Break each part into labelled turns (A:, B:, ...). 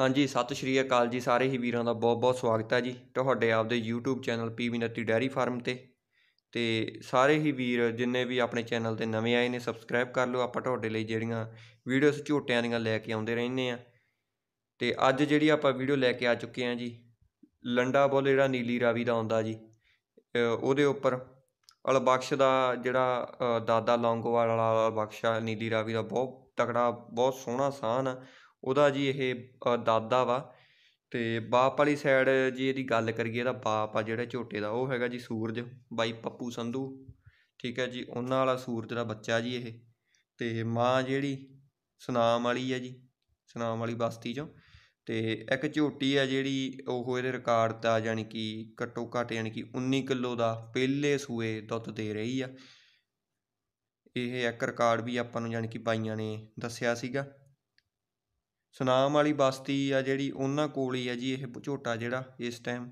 A: ਹਾਂਜੀ ਸਤਿ ਸ਼੍ਰੀ ਅਕਾਲ ਜੀ ਸਾਰੇ ਹੀ ਵੀਰਾਂ ਦਾ ਬਹੁਤ-ਬਹੁਤ ਸਵਾਗਤ ਹੈ ਜੀ ਤੁਹਾਡੇ ਆਪਦੇ YouTube channel PV Natti dairy farm ਤੇ ਤੇ ਸਾਰੇ ਹੀ ਵੀਰ ਜਿੰਨੇ ਵੀ ਆਪਣੇ ਚੈਨਲ ਤੇ ਨਵੇਂ ਆਏ ਨੇ ਸਬਸਕ੍ਰਾਈਬ ਕਰ ਲਓ ਆਪਾਂ ਤੁਹਾਡੇ ਲਈ ਜਿਹੜੀਆਂ ਵੀਡੀਓਸ ਝੋਟਿਆਂ ਦੀਆਂ ਲੈ ਕੇ ਆਉਂਦੇ ਰਹਿੰਦੇ ਆ ਤੇ ਅੱਜ ਜਿਹੜੀ ਆਪਾਂ ਵੀਡੀਓ ਲੈ ਕੇ ਆ ਚੁੱਕੇ ਆ ਜੀ ਲੰਡਾ ਬੋਲ ਜਿਹੜਾ ਨੀਲੀ ਰਾਵੀ ਦਾ ਆਉਂਦਾ ਜੀ ਉਹਦੇ ਉੱਪਰ ਅਲਬਖਸ਼ ਦਾ ਜਿਹੜਾ ਦਾਦਾ ਲੌਂਗੋਵਾਲ ਵਾਲਾ ਅਲਬਖਸ਼ਾ ਨੀਲੀ ਰਾਵੀ ਦਾ ਬਹੁਤ ਤਕੜਾ ਬਹੁਤ ਸੋਹਣਾ ਸਾਨ ਉਹਦਾ ਜੀ ਇਹ ਦਾਦਾ ਵਾ ਤੇ ਬਾਪ ਵਾਲੀ ਸਾਈਡ ਜੀ ਇਹਦੀ ਗੱਲ ਕਰੀਏ ਤਾਂ ਬਾਪ ਆ ਜਿਹੜਾ ਝੋਟੇ ਦਾ ਉਹ ਹੈਗਾ ਜੀ ਸੂਰਜ ਬਾਈ ਪੱਪੂ ਸੰਧੂ ਠੀਕ ਹੈ ਜੀ ਉਹਨਾਂ ਵਾਲਾ ਸੂਰਜ ਦਾ ਬੱਚਾ ਜੀ ਇਹ ਤੇ ਮਾਂ ਜਿਹੜੀ ਸੁਨਾਮ ਵਾਲੀ ਹੈ ਜੀ ਸੁਨਾਮ ਵਾਲੀ ਬਸਤੀ 'ਚੋਂ ਤੇ ਇੱਕ ਝੋਟੀ ਆ ਜਿਹੜੀ ਉਹ ਇਹਦੇ ਰਿਕਾਰਡ ਦਾ ਯਾਨੀ ਕਿ ਘਟੋ ਘੱਟ ਯਾਨੀ ਕਿ 19 ਕਿਲੋ ਦਾ ਪਹਿਲੇ ਸੂਏ ਦੁੱਧ ਦੇ ਰਹੀ ਆ ਇਹ ਇੱਕ ਰਿਕਾਰਡ ਵੀ ਆਪਾਂ ਨੂੰ ਯਾਨੀ ਕਿ ਬਾਈਆਂ ਨੇ ਦੱਸਿਆ ਸੀਗਾ ਸੁਨਾਮ ਵਾਲੀ ਬਸਤੀ ਆ ਜਿਹੜੀ ਉਹਨਾਂ ਕੋਲ ਹੀ ਆ ਜੀ ਇਹ ਝੋਟਾ ਜਿਹੜਾ ਇਸ ਟਾਈਮ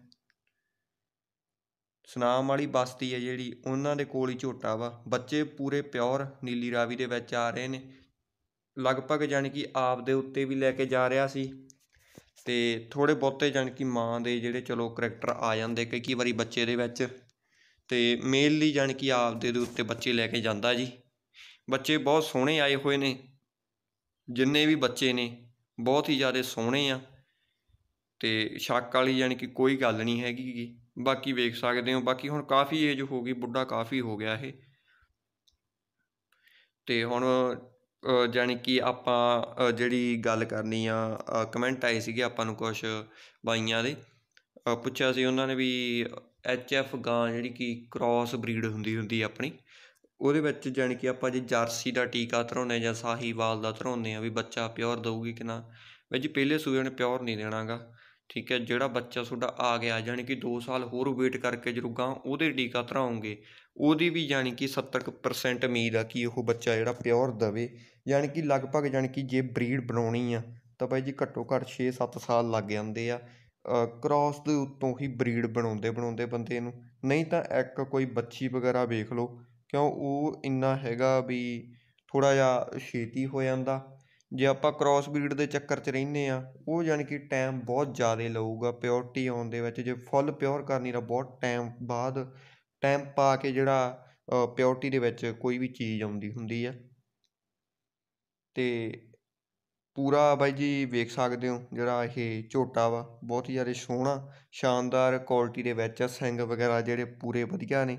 A: ਸੁਨਾਮ ਵਾਲੀ ਬਸਤੀ ਆ ਜਿਹੜੀ ਉਹਨਾਂ ਦੇ ਕੋਲ ਹੀ ਝੋਟਾ ਵਾ ਬੱਚੇ ਪੂਰੇ ਪਿਓਰ ਨੀਲੀ ਰਾਵੀ ਦੇ ਵਿੱਚ ਆ ਰਹੇ ਨੇ ਲਗਭਗ ਜਾਨੀ ਕਿ ਆਪ ਦੇ ਉੱਤੇ ਵੀ ਲੈ ਕੇ ਜਾ ਰਿਹਾ ਸੀ ਤੇ ਥੋੜੇ ਬਹੁਤੇ ਜਾਨੀ ਕਿ ਮਾਂ ਦੇ ਜਿਹੜੇ ਚਲੋ ਕਰੈਕਟਰ ਆ ਜਾਂਦੇ ਕਈ ਕਈ ਵਾਰੀ ਬੱਚੇ ਦੇ ਵਿੱਚ ਤੇ ਮੇਨਲੀ ਜਾਨੀ ਕਿ ਆਪ ਦੇ ਉੱਤੇ ਬੱਚੇ ਲੈ ਕੇ ਜਾਂਦਾ ਜੀ ਬੱਚੇ ਬਹੁਤ ਸੋਹਣੇ ਆਏ ਹੋਏ ਨੇ ਜਿੰਨੇ ਵੀ ਬੱਚੇ ਨੇ ਬਹੁਤ ਹੀ ਜ਼ਿਆਦਾ ਸੋਹਣੇ ਆ ਤੇ ਸ਼ੱਕ ਵਾਲੀ ਯਾਨੀ ਕਿ ਕੋਈ ਗੱਲ ਨਹੀਂ ਹੈਗੀ ਜੀ ਬਾਕੀ ਵੇਖ ਸਕਦੇ ਹੋ ਬਾਕੀ ਹੁਣ ਕਾਫੀ ਏਜ ਹੋ ਗਈ ਬੁੱਢਾ ਕਾਫੀ ਹੋ ਗਿਆ ਇਹ ਤੇ ਹੁਣ ਯਾਨੀ ਕਿ ਆਪਾਂ ਜਿਹੜੀ ਗੱਲ ਕਰਨੀ ਆ ਕਮੈਂਟ ਆਏ ਸੀਗੇ ਆਪਾਂ ਨੂੰ ਕੁਝ ਬਾਈਆਂ ਦੇ ਪੁੱਛਿਆ ਸੀ ਉਹਨਾਂ ਨੇ ਵੀ ਐਚ ਐਫ ਗਾਂ ਜਿਹੜੀ ਕਿ ਕ੍ਰਾਸ ਬਰੀਡ ਹੁੰਦੀ ਹੁੰਦੀ ਆਪਣੀ ਉਹਦੇ ਵਿੱਚ ਜਾਣੀ ਕਿ ਆਪਾਂ ਜੇ ਜਰਸੀ ਦਾ ਟੀਕਾ ਧਰਾਉਂਦੇ ਜਾਂ ਸਾਹੀਵਾਲ ਦਾ ਧਰਾਉਂਦੇ ਆ ਵੀ ਬੱਚਾ ਪਿਓਰ ਦਊਗੀ ਕਿ ਨਾ ਵਿੱਚ ਪਹਿਲੇ ਸੂਏ ਨੇ ਪਿਓਰ ਨਹੀਂ ਦੇਣਾਗਾ ਠੀਕ ਹੈ ਜਿਹੜਾ ਬੱਚਾ ਤੁਹਾਡਾ ਆ ਗਿਆ ਜਾਨੀ ਕਿ 2 ਸਾਲ ਹੋਰ ਵੇਟ ਕਰਕੇ ਜਰੂਗਾ ਉਹਦੇ ਟੀਕਾ ਧਰਾਉਂਗੇ ਉਹਦੀ ਵੀ ਜਾਨੀ ਕਿ 70% ਉਮੀਦ ਆ ਕਿ ਉਹ ਬੱਚਾ ਜਿਹੜਾ ਪਿਓਰ ਦਵੇ ਜਾਨੀ ਕਿ ਲਗਭਗ ਜਾਨੀ ਕਿ ਜੇ ਬਰੀਡ ਬਣਾਉਣੀ ਆ ਤਾਂ ਭਾਈ ਜੀ ਘੱਟੋ ਘੱਟ 6-7 ਸਾਲ ਲੱਗ ਜਾਂਦੇ ਆ ਕ੍ਰਾਸ ਦੇ ਉੱਤੋਂ ਹੀ ਬਰੀਡ ਬਣਾਉਂਦੇ ਬਣਾਉਂਦੇ ਬੰਦੇ ਨੂੰ ਨਹੀਂ ਤਾਂ ਇੱਕ ਕੋਈ ਬੱਚੀ ਵਗੈਰਾ ਵੇਖ ਲਓ ਕਿਉਂ ਉਹ ਇੰਨਾ ਹੈਗਾ ਵੀ ਥੋੜ੍ਹਾ ਜਿਹਾ ਛੇਤੀ ਹੋ ਜਾਂਦਾ ਜੇ ਆਪਾਂ ਕ੍ਰੋਸ ਬਰੀਡ ਦੇ ਚੱਕਰ 'ਚ ਰਹਿੰਦੇ ਹਾਂ ਉਹ ਯਾਨੀ ਕਿ ਟਾਈਮ ਬਹੁਤ ਜ਼ਿਆਦਾ ਲਊਗਾ ਪਿਓਰਟੀ ਆਉਣ ਦੇ ਵਿੱਚ ਜੇ ਫੁੱਲ ਪਿਓਰ ਕਰਨੀ ਤਾਂ ਬਹੁਤ ਟਾਈਮ ਬਾਅਦ ਟਾਈਮ ਪਾ ਕੇ ਜਿਹੜਾ ਪਿਓਰਟੀ ਦੇ ਵਿੱਚ ਕੋਈ ਵੀ ਚੀਜ਼ ਆਉਂਦੀ ਹੁੰਦੀ ਆ ਤੇ ਪੂਰਾ ਬਾਈ ਜੀ ਵੇਖ ਸਕਦੇ ਹੋ ਜਿਹੜਾ ਇਹ ਝੋਟਾ ਵਾ ਬਹੁਤ ਹੀ ਜ਼ਿਆਦਾ ਸੋਹਣਾ ਸ਼ਾਨਦਾਰ ਕੁਆਲਿਟੀ ਦੇ ਵਿੱਚ ਆ ਸਿੰਗ ਵਗੈਰਾ ਜਿਹੜੇ ਪੂਰੇ ਵਧੀਆ ਨੇ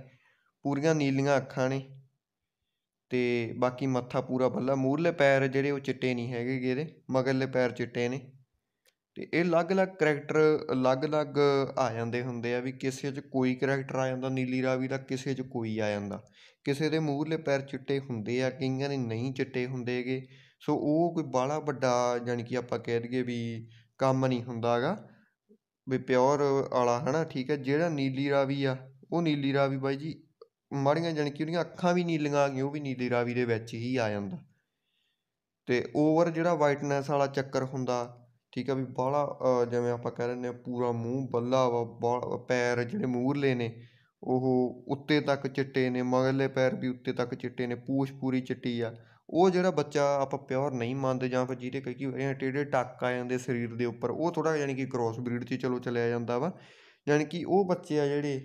A: ਪੂਰੀਆਂ ਨੀਲੀਆਂ ਅੱਖਾਂ ਨੇ ਤੇ ਬਾਕੀ ਮੱਥਾ ਪੂਰਾ ਬੱਲਾ ਮੂਰਲੇ ਪੈਰ ਜਿਹੜੇ ਉਹ ਚਿੱਟੇ ਨਹੀਂ ਹੈਗੇ ਇਹਦੇ ਮਗਰਲੇ ਪੈਰ ਚਿੱਟੇ ਨੇ ਤੇ ਇਹ ਅਲੱਗ-ਅਲੱਗ ਕੈਰੈਕਟਰ ਅਲੱਗ-ਅਲੱਗ ਆ ਜਾਂਦੇ ਹੁੰਦੇ ਆ ਵੀ ਕਿਸੇ 'ਚ ਕੋਈ ਕੈਰੈਕਟਰ ਆ ਜਾਂਦਾ ਨੀਲੀ ਰਾਵੀ ਦਾ ਕਿਸੇ 'ਚ ਕੋਈ ਆ ਜਾਂਦਾ ਕਿਸੇ ਦੇ ਮੂਹਰਲੇ ਪੈਰ ਚਿੱਟੇ ਹੁੰਦੇ ਆ ਕਈਆਂ ਦੇ ਨਹੀਂ ਚਿੱਟੇ ਹੁੰਦੇਗੇ ਸੋ ਉਹ ਕੋਈ ਬਾਲਾ ਵੱਡਾ ਯਾਨੀ ਕਿ ਆਪਾਂ ਕਹਿ ਦਈਏ ਵੀ ਕੰਮ ਨਹੀਂ ਹੁੰਦਾਗਾ ਵੀ ਪਿਓਰ ਵਾਲਾ ਹਨਾ ਠੀਕ ਹੈ ਜਿਹੜਾ ਨੀਲੀ ਰਾਵੀ ਆ ਉਹ ਨੀਲੀ ਰਾਵੀ ਬਾਈ ਜੀ ਮਾੜੀਆਂ ਜਾਣੀ ਕਿ ਉਹਦੀਆਂ ਅੱਖਾਂ ਵੀ ਨੀਲੀਆਂ ਆ ਗਈਆਂ ਉਹ ਵੀ ਨੀਲੀ ਰਾਵੀ ਦੇ ਵਿੱਚ ਹੀ ਆ ਜਾਂਦਾ ਤੇ ਓਵਰ ਜਿਹੜਾ ਵਾਈਟਨੈਸ ਵਾਲਾ ਚੱਕਰ ਹੁੰਦਾ ਠੀਕ ਆ ਵੀ ਬਾਹਲਾ ਜਿਵੇਂ ਆਪਾਂ ਕਹਿ ਰਹੇ ਨੇ ਪੂਰਾ ਮੂੰਹ ਬੱਲਾ ਵਾ ਪੈਰ ਜਿਹੜੇ ਮੂਰਲੇ ਨੇ ਉਹ ਉੱਤੇ ਤੱਕ ਚਿੱਟੇ ਨੇ ਮਗਲੇ ਪੈਰ ਵੀ ਉੱਤੇ ਤੱਕ ਚਿੱਟੇ ਨੇ ਪੂਛ ਪੂਰੀ ਚਿੱਟੀ ਆ ਉਹ ਜਿਹੜਾ ਬੱਚਾ ਆਪਾਂ ਪਿਓਰ ਨਹੀਂ ਮੰਨਦੇ ਜਾਂ ਫਿਰ ਜਿਹਦੇ ਕਈ ਕਿ ਟੇੜੇ ਟੱਕ ਆ ਜਾਂਦੇ ਸਰੀਰ ਦੇ ਉੱਪਰ ਉਹ ਥੋੜਾ ਜਾਨੀ ਕਿ ਕ੍ਰੋਸ ਬਰੀਡ 'ਚ ਚਲੋ ਚਲਿਆ ਜਾਂਦਾ ਵਾ ਯਾਨੀ ਕਿ ਉਹ ਬੱਚੇ ਆ ਜਿਹੜੇ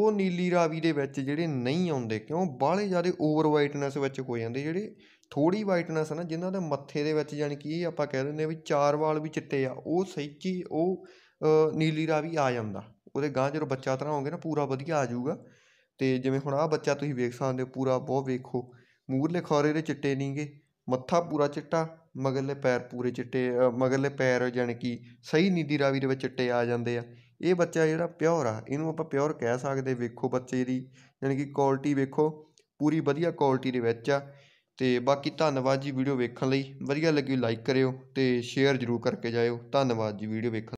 A: ਉਹ ਨੀਲੀ ਰਾਵੀ ਦੇ ਵਿੱਚ ਜਿਹੜੇ ਨਹੀਂ ਆਉਂਦੇ ਕਿਉਂ ਬਾਹਲੇ ਜ਼ਿਆਦਾ ਓਵਰ ਵਾਈਟਨੈਸ ਵਿੱਚ ਹੋ ਜਾਂਦੇ ਜਿਹੜੇ ਥੋੜੀ ਵਾਈਟਨੈਸ ਹੈ ਨਾ ਜਿਨ੍ਹਾਂ ਦੇ ਮੱਥੇ ਦੇ ਵਿੱਚ ਯਾਨੀ ਕਿ ਆਪਾਂ ਕਹਿ ਦਿੰਦੇ ਆ ਵੀ ਚਾਰ ਵਾਲ ਵੀ ਚਿੱਟੇ ਆ ਉਹ ਸਹੀ ਉਹ ਨੀਲੀ ਰਾਵੀ ਆ ਜਾਂਦਾ ਉਹਦੇ ਗਾਂ ਜਦੋਂ ਬੱਚਾ ਤਰ੍ਹਾਂ ਹੋਗੇ ਨਾ ਪੂਰਾ ਵਧੀਆ ਆ ਜਾਊਗਾ ਤੇ ਜਿਵੇਂ ਹੁਣ ਆ ਬੱਚਾ ਤੁਸੀਂ ਵੇਖ ਸਕਦੇ ਹੋ ਪੂਰਾ ਬਹੁਤ ਵੇਖੋ ਮੂਰਲੇ ਖੌਰੇ ਦੇ ਚਿੱਟੇ ਨਹੀਂਗੇ ਮੱਥਾ ਪੂਰਾ ਚਿੱਟਾ ਮਗਰਲੇ ਪੈਰ ਪੂਰੇ ਚਿੱਟੇ ਮਗਰਲੇ ਪੈਰ ਯਾਨੀ ਕਿ ਸਹੀ ਨੀਦੀ ਰਾਵੀ ਦੇ ਵਿੱਚ ਚਿੱਟੇ ਆ ਜਾਂਦੇ ਆ ਇਹ ਬੱਚਾ ਜਿਹੜਾ ਪਿਓਰ ਆ ਇਹਨੂੰ ਆਪਾਂ ਪਿਓਰ ਕਹਿ ਸਕਦੇ ਵੇਖੋ ਬੱਚੇ ਦੀ ਯਾਨੀ ਕਿ ਕੁਆਲਿਟੀ ਵੇਖੋ ਪੂਰੀ ਵਧੀਆ ਕੁਆਲਿਟੀ ਦੇ ਵਿੱਚ ਆ ਤੇ ਬਾਕੀ ਧੰਨਵਾਦ ਜੀ ਵੀਡੀਓ ਵੇਖਣ ਲਈ ਵਧੀਆ ਲੱਗੀ ਲਾਈਕ ਕਰਿਓ ਤੇ ਸ਼ੇਅਰ ਜਰੂਰ ਕਰਕੇ ਜਾਇਓ ਧੰਨਵਾਦ ਜੀ ਵੀਡੀਓ ਵੇਖਣ